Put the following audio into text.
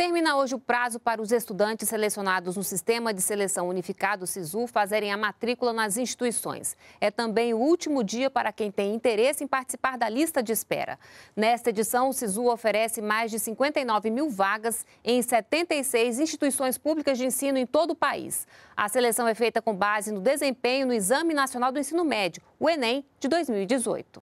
Termina hoje o prazo para os estudantes selecionados no Sistema de Seleção Unificado SISU fazerem a matrícula nas instituições. É também o último dia para quem tem interesse em participar da lista de espera. Nesta edição, o SISU oferece mais de 59 mil vagas em 76 instituições públicas de ensino em todo o país. A seleção é feita com base no desempenho no Exame Nacional do Ensino Médio, o Enem, de 2018.